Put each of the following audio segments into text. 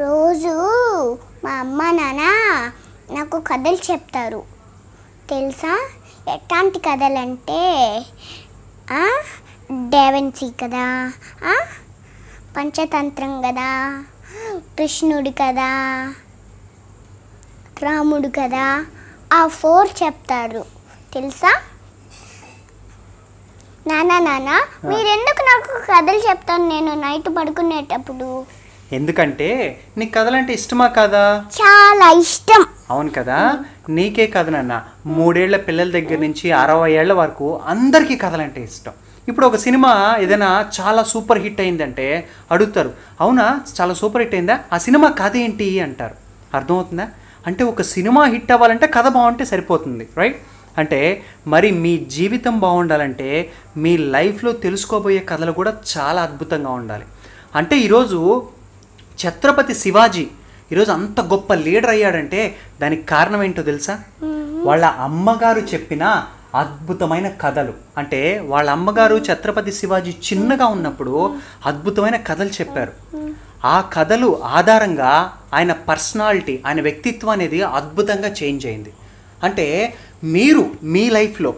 రోజు మా అమ్మ నాన్న నాకు కథలు చెప్తారు తెలుసా ఎట్లాంటి కథలు అంటే డేవెన్సీ కదా పంచతంత్రం కదా కృష్ణుడు కదా రాముడు కదా ఆ ఫోర్ చెప్తారు తెలుసా నానా నానా మీరెందుకు నాకు కథలు చెప్తాను నేను నైట్ పడుకునేటప్పుడు ఎందుకంటే నీకు కథలంటే ఇష్టమా కదా చాలా ఇష్టం అవును కదా నీకే కథ నాన్న మూడేళ్ల పిల్లల దగ్గర నుంచి అరవై ఏళ్ల వరకు అందరికీ కథలంటే ఇష్టం ఇప్పుడు ఒక సినిమా ఏదైనా చాలా సూపర్ హిట్ అయిందంటే అడుగుతారు అవునా చాలా సూపర్ హిట్ అయిందా ఆ సినిమా కథ ఏంటి అంటారు అర్థమవుతుందా అంటే ఒక సినిమా హిట్ అవ్వాలంటే కథ బాగుంటే సరిపోతుంది రైట్ అంటే మరి మీ జీవితం బాగుండాలంటే మీ లైఫ్లో తెలుసుకోబోయే కథలు కూడా చాలా అద్భుతంగా ఉండాలి అంటే ఈరోజు ఛత్రపతి శివాజీ ఈరోజు అంత గొప్ప లీడర్ అయ్యాడంటే దానికి కారణం ఏంటో తెలుసా వాళ్ళ అమ్మగారు చెప్పిన అద్భుతమైన కథలు అంటే వాళ్ళ అమ్మగారు ఛత్రపతి శివాజీ చిన్నగా ఉన్నప్పుడు అద్భుతమైన కథలు చెప్పారు ఆ కథలు ఆధారంగా ఆయన పర్సనాలిటీ ఆయన వ్యక్తిత్వం అనేది అద్భుతంగా చేంజ్ అయింది అంటే మీరు మీ లైఫ్లో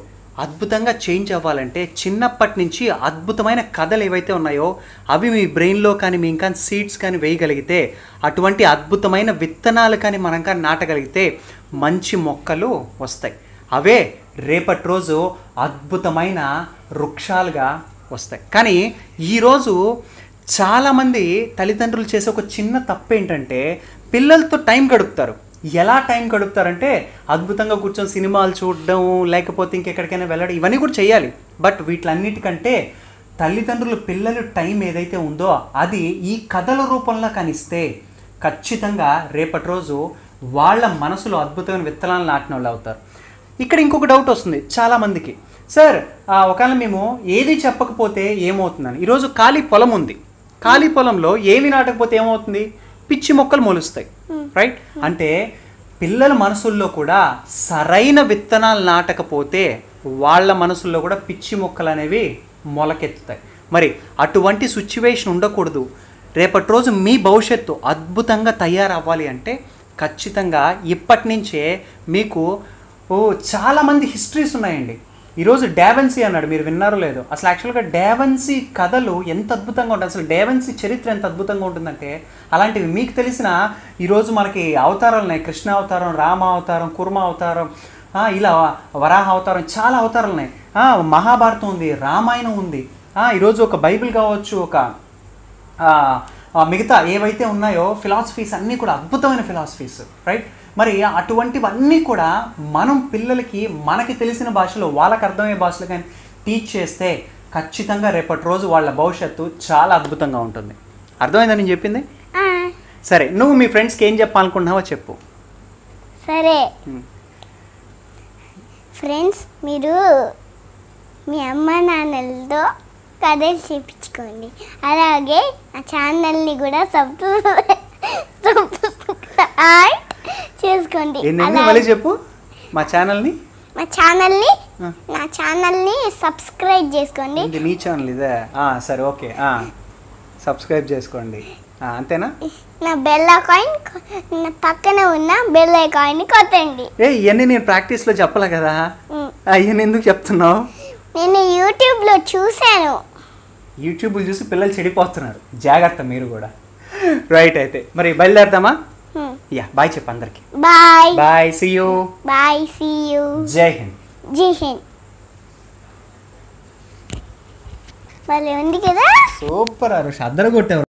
అద్భుతంగా చేంజ్ అవ్వాలంటే చిన్నప్పటి నుంచి అద్భుతమైన కథలు ఏవైతే ఉన్నాయో అవి మీ బ్రెయిన్లో కానీ మీ ఇంకా సీడ్స్ కానీ వేయగలిగితే అటువంటి అద్భుతమైన విత్తనాలు కానీ మనం కానీ నాటగలిగితే మంచి మొక్కలు వస్తాయి అవే రేపటి రోజు అద్భుతమైన వృక్షాలుగా వస్తాయి కానీ ఈరోజు చాలామంది తల్లిదండ్రులు చేసే ఒక చిన్న తప్పు ఏంటంటే పిల్లలతో టైం గడుపుతారు ఎలా టైం గడుపుతారంటే అద్భుతంగా కూర్చొని సినిమాలు చూడడం లేకపోతే ఇంకెక్కడికైనా వెళ్ళడం ఇవన్నీ కూడా చేయాలి బట్ వీటిలన్నిటికంటే తల్లిదండ్రులు పిల్లలు టైం ఏదైతే ఉందో అది ఈ కథల రూపంలో కనిస్తే ఖచ్చితంగా రేపటి రోజు వాళ్ళ మనసులో అద్భుతమైన విత్తనాలు నాటిన వాళ్ళు అవుతారు ఇక్కడ ఇంకొక డౌట్ వస్తుంది చాలామందికి సార్ ఒకవేళ మేము ఏది చెప్పకపోతే ఏమవుతుందని ఈరోజు ఖాళీ పొలం ఉంది ఖాళీ పొలంలో ఏమి నాటకపోతే ఏమవుతుంది పిచ్చి మొక్కలు మొలుస్తాయి రైట్ అంటే పిల్లల మనసుల్లో కూడా సరైన విత్తనాలు నాటకపోతే వాళ్ళ మనసుల్లో కూడా పిచ్చి మొక్కలు అనేవి మొలకెత్తుతాయి మరి అటువంటి సిచ్యువేషన్ ఉండకూడదు రేపటి రోజు మీ భవిష్యత్తు అద్భుతంగా తయారవ్వాలి అంటే ఖచ్చితంగా ఇప్పటి నుంచే మీకు చాలామంది హిస్టరీస్ ఉన్నాయండి ఈరోజు డేవెన్సీ అన్నాడు మీరు విన్నారో లేదో అసలు యాక్చువల్గా డేవెన్సీ కథలు ఎంత అద్భుతంగా ఉంటాయి అసలు డేవెన్సీ చరిత్ర ఎంత అద్భుతంగా ఉంటుందంటే అలాంటివి మీకు తెలిసిన ఈరోజు మనకి అవతారాలు ఉన్నాయి కృష్ణ అవతారం రామ అవతారం కుర్మ అవతారం ఇలా వరాహ అవతారం చాలా అవతారాలు ఉన్నాయి మహాభారతం ఉంది రామాయణం ఉంది ఈరోజు ఒక బైబిల్ కావచ్చు ఒక మిగతా ఏవైతే ఉన్నాయో ఫిలాసఫీస్ అన్నీ కూడా అద్భుతమైన ఫిలాసఫీస్ రైట్ మరి అటువంటివన్నీ కూడా మనం పిల్లలకి మనకి తెలిసిన భాషలో వాళ్ళకి అర్థమయ్యే భాషలో కానీ టీచ్ చేస్తే ఖచ్చితంగా రేపటి రోజు వాళ్ళ భవిష్యత్తు చాలా అద్భుతంగా ఉంటుంది అర్థమైందని నేను చెప్పింది సరే నువ్వు మీ ఫ్రెండ్స్కి ఏం చెప్పాలనుకుంటున్నావో చెప్పు సరే ఫ్రెండ్స్ మీరు మీ అమ్మ నాన్నలతో కథలు చేయించుకోండి అలాగే ఆ ఛానల్ని కూడా సబ్స్క్రైబ్ చేసుకోండి మళ్ళీ చెప్పు మా ఛానల్ని మా ఛానల్ని నా ఛానల్ని సబ్స్క్రైబ్ చేసుకోండి మీ ఛానల్ ఇదే సరే ఓకే సబ్స్క్రైబ్ చేసుకోండి అంతేనా నా బెల్ కాయిన్ నా పక్కన ఉన్న బెల్ కాయిన్ కొట్టండి ఏ ఇవన్నీ నేను ప్రాక్టీస్లో చెప్పలే కదా అవన్నీ ఎందుకు చెప్తున్నావు నేను యూట్యూబ్లో చూశాను యూట్యూబ్లు చూసి పిల్లలు చెడిపోతున్నారు జాగ్రత్త మీరు కూడా రైట్ అయితే మరి బయలుదేరుతామా hmm. యా బాయ్ చెప్పు అందరికి bye bye see you bye see you జై హింద్ జై హింద్ భలే ఉంది కదా సూపర్ అరుష్ అద్దరు కొట్టేవారు